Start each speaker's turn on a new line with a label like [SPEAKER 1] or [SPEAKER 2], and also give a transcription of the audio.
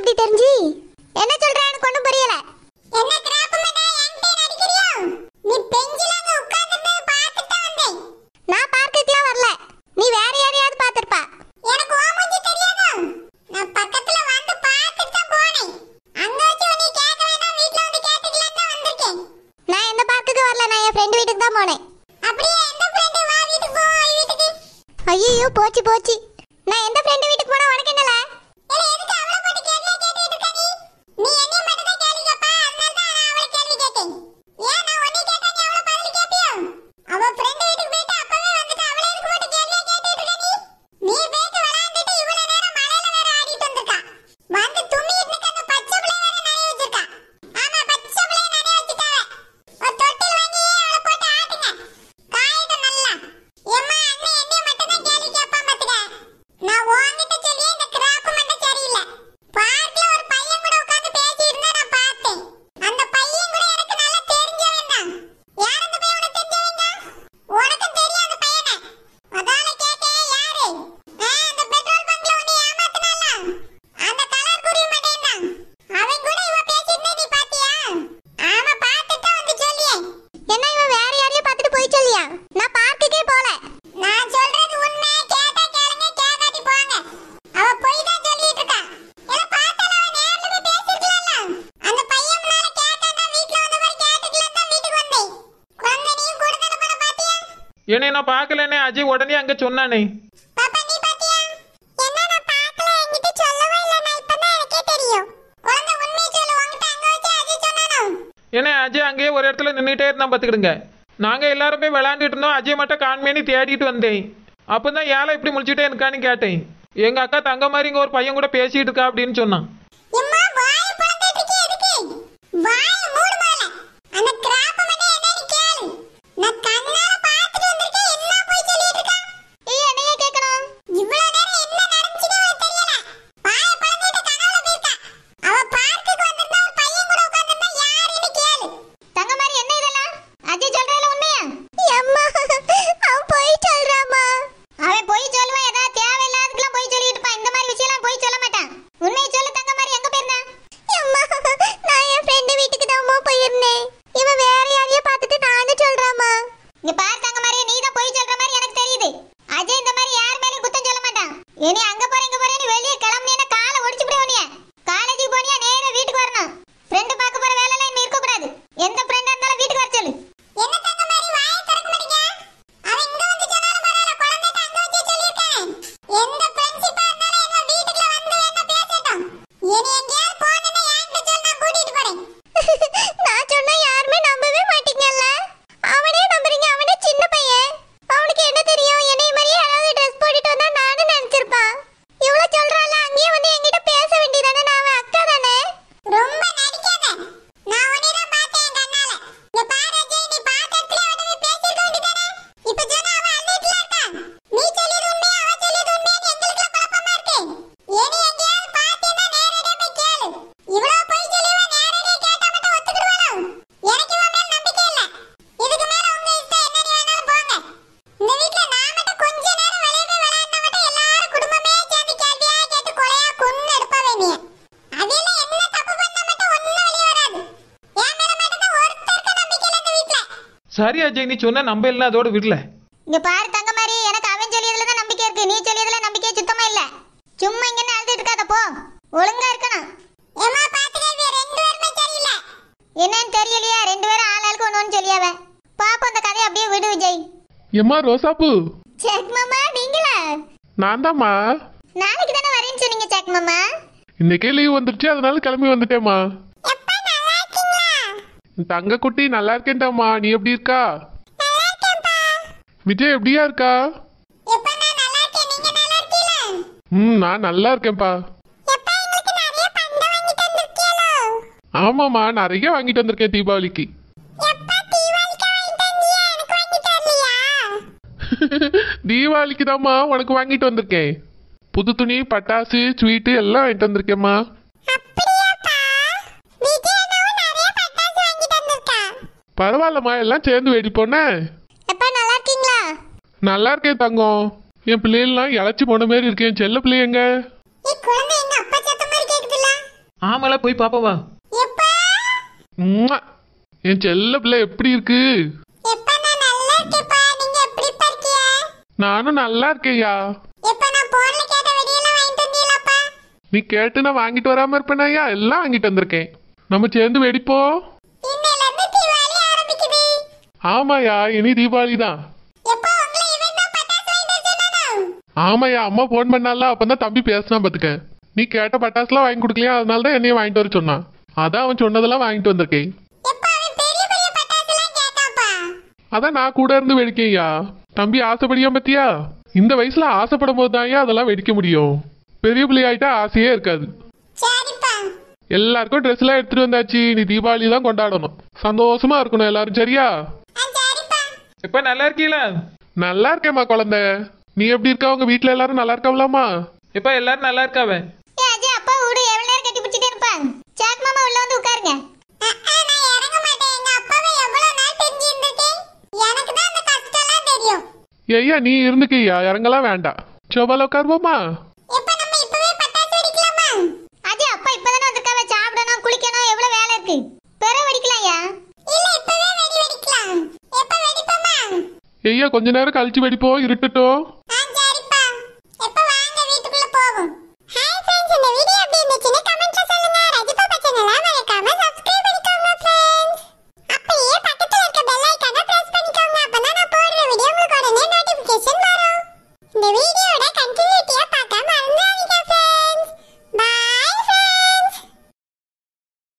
[SPEAKER 1] எப்படி தெரிஞ்சு என்ன சொல்றான்னு கொண்டு புரியல என்ன கிராப்பு மடா என்கிட்ட நடிக்கிறியோ நீ பெஞ்சில அங்க உட்கார்ந்து பார்த்துட்டு வந்தே நான் பார்க்கத்தான் வரல நீ வேற யாரையாவது பாத்திருப்பா எனக்கு ஓ மூஞ்சி தெரியாதா நான் பக்கத்துல வந்து பார்த்துட்டு தான் போனேன் அங்க வச்சு உன்னை கேட்கலனா வீட்ல வந்து கேட்டுக்கலாம் தான் வந்திருக்கேன் நான் என்ன பார்க்குக்கு வரல நான் என் ஃப்ரெண்ட் வீட்டுக்கு தான் போனேன் அப்படியே எந்த ஃப்ரெண்ட் வா வீட்டுக்கு போ வீட்டுக்கு ஐயோ போச்சு போச்சு நான் எந்த ஃப்ரெண்ட் வீட்டுக்கு போனா உனக்கு என்னல ஏய் எதுக்கு Niye ne
[SPEAKER 2] என்னை நான் பார்க்கலனே அஜய் உடனே அங்க சொன்னானே ஏன்னா அஜய் அங்கேயே ஒரு இடத்துல நின்றுட்டே இருந்தான் பார்த்துக்கிடுங்க நாங்கள் எல்லாரும் போய் விளாண்டுட்டு இருந்தோம் அஜய் மட்டும் காண்மேனி தேடிட்டு வந்தேன் அப்போ தான் ஏழை இப்படி முழிச்சுட்டே இருக்கான்னு கேட்டேன் எங்கள் அக்கா தங்க மாதிரி இங்கே ஒரு பையன் கூட பேசிகிட்டு இருக்கா அப்படின்னு சொன்னான் சரி அஜய் நீ சொன்ன நம்ம எல்லாம் அதோட விடல
[SPEAKER 1] இங்க பாரு தங்க மாதிரி எனக்கு அவன் சொல்லியதுல தான் நம்பிக்கை இருக்கு நீ சொல்லியதுல நம்பிக்கை சுத்தமா இல்ல சும்மா இங்க அழுதுட்டு இருக்காத போ ஒழுங்கா இருக்கணும் ஏமா பாத்துக்கவே ரெண்டு பேருமே தெரியல என்னன்னு தெரியலையா ரெண்டு பேரும் ஆள் ஆளுக்கு ஒண்ணு ஒண்ணு சொல்லியாவ பாப்போம் அந்த கதையை அப்படியே விடு விஜய் ரோசா ரோசாப்பு செக் மாமா நீங்களா நான் தான்மா நாளைக்கு தானே வரேன்னு சொன்னீங்க செக் மாமா
[SPEAKER 2] இன்னைக்கு லீவ் வந்துருச்சு அதனால கிளம்பி வந்துட்டேமா தங்க குட்டி நல்லா இருக்கேன்டாமா நீ எப்படி இருக்கா விஜய் எப்படியா இருக்கா ம் நான் நல்லா இருக்கேன்ப்பா ஆமாம்மா நிறைய வாங்கிட்டு வந்திருக்கேன் தீபாவளிக்கு தீபாவளிக்கு தான்மா உனக்கு வாங்கிட்டு வந்திருக்கேன் புது துணி பட்டாசு ஸ்வீட்டு எல்லாம் வாங்கிட்டு வந்திருக்கேம்மா பரவாயில்லம்மா எல்லாம் சேர்ந்து வெடிப்போண்ணே எப்பா நல்லா இருக்கேன் தங்கம் என் பிள்ளைகள்லாம் இழைச்சி போன மாதிரி இருக்கேன் செல்ல பிள்ளைங்க ஆமால போய் பாப்பா என் செல்ல பிள்ளை எப்படி இருக்கு நானும் நல்லா இருக்கேயா நீ கேட்டு நான் வாங்கிட்டு வராம இருப்பேனாயா எல்லாம் வாங்கிட்டு வந்திருக்கேன் நம்ம சேர்ந்து வெடிப்போம் ஆமாயா இனி தீபாவளி தான் ஆமாயா அம்மா போன் பண்ணால அப்பதான் தம்பி பேசினா பாத்துக்க நீ கேட்ட பட்டாசுலாம் வாங்கி கொடுக்கலையா அதனால தான் என்னைய வாங்கிட்டு வர சொன்னான் அதான் அவன் சொன்னதெல்லாம் வாங்கிட்டு வந்திருக்கேன் அதான் நான் கூட இருந்து வெடிக்கையா தம்பி ஆசைப்படியா பத்தியா இந்த வயசுல ஆசைப்படும் போது தான் அதெல்லாம் வெடிக்க முடியும் பெரிய பிள்ளையாயிட்டா ஆசையே இருக்காது எல்லாருக்கும் ட்ரெஸ் எல்லாம் எடுத்துட்டு வந்தாச்சு நீ தீபாவளி தான் கொண்டாடணும் சந்தோஷமா இருக்கணும் எல்லாரும் சரியா இப்ப நல்லா இருக்கீங்களா நல்லா இருக்கேம்மா குழந்தை நீ எப்படி இருக்க உங்க வீட்டுல எல்லாரும் நல்லா இருக்காவலாமா இப்ப எல்லாரும் நல்லா இருக்காவே ஐயா நீ இருந்துக்கியா இறங்கலாம் வேண்டாம் சோபால உட்காருவோமா ஐயா கொஞ்ச நேரம் கழிச்சு வெடிப்போ இருட்டட்டோ